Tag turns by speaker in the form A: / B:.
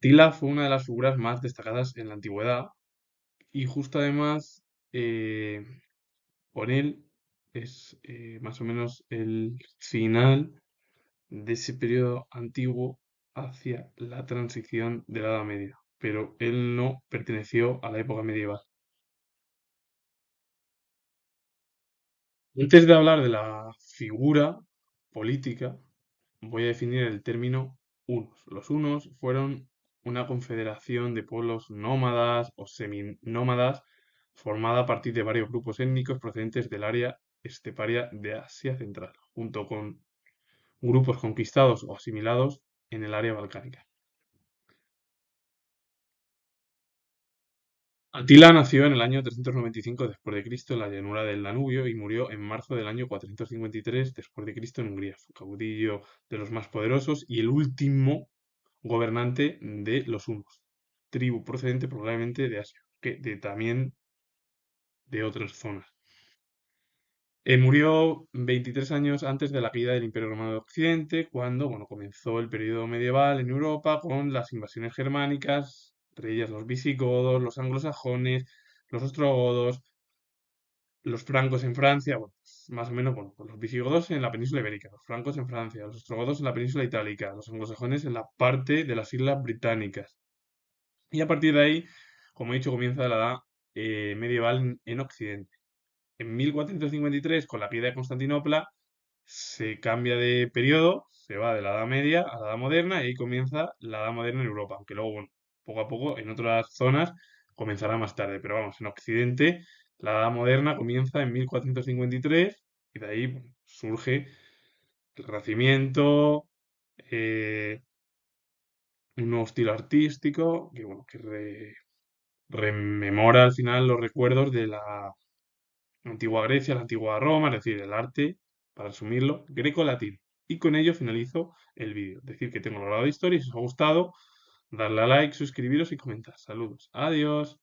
A: Tila fue una de las figuras más destacadas en la antigüedad y justo además eh, por él es eh, más o menos el final de ese periodo antiguo hacia la transición de la Edad Media, pero él no perteneció a la época medieval.
B: Antes de hablar de la figura
A: política, voy a definir el término unos. Los unos fueron una confederación de pueblos nómadas o seminómadas formada a partir de varios grupos étnicos procedentes del área esteparia de Asia Central, junto con grupos conquistados o asimilados en el área balcánica. Atila nació en el año 395 d.C. en la llanura del Danubio y murió en marzo del año 453 d.C. en Hungría. Fue caudillo de los más poderosos y el último gobernante de los hunos, tribu procedente probablemente de Asia, que de, también de otras zonas. Eh, murió 23 años antes de la caída del Imperio Romano de Occidente, cuando bueno, comenzó el periodo medieval en Europa con las invasiones germánicas, entre ellas los visigodos, los anglosajones, los ostrogodos, los francos en Francia, bueno, más o menos, bueno, los visigodos en la península ibérica, los francos en Francia, los ostrogodos en la península itálica, los anglosajones en la parte de las islas británicas. Y a partir de ahí, como he dicho, comienza la edad eh, medieval en, en Occidente. En 1453, con la piedra de Constantinopla, se cambia de periodo, se va de la Edad Media a la Edad Moderna y ahí comienza la Edad Moderna en Europa, aunque luego, bueno, poco a poco en otras zonas comenzará más tarde, pero vamos, en Occidente la Edad Moderna comienza en 1453 y de ahí surge el nacimiento eh, un nuevo estilo artístico que, rememora al final los recuerdos de la antigua Grecia, la antigua Roma, es decir, el arte, para asumirlo, greco-latín. Y con ello finalizo el vídeo. Decir que tengo logrado de historia y si os ha gustado, darle a like, suscribiros y comentar. Saludos. Adiós.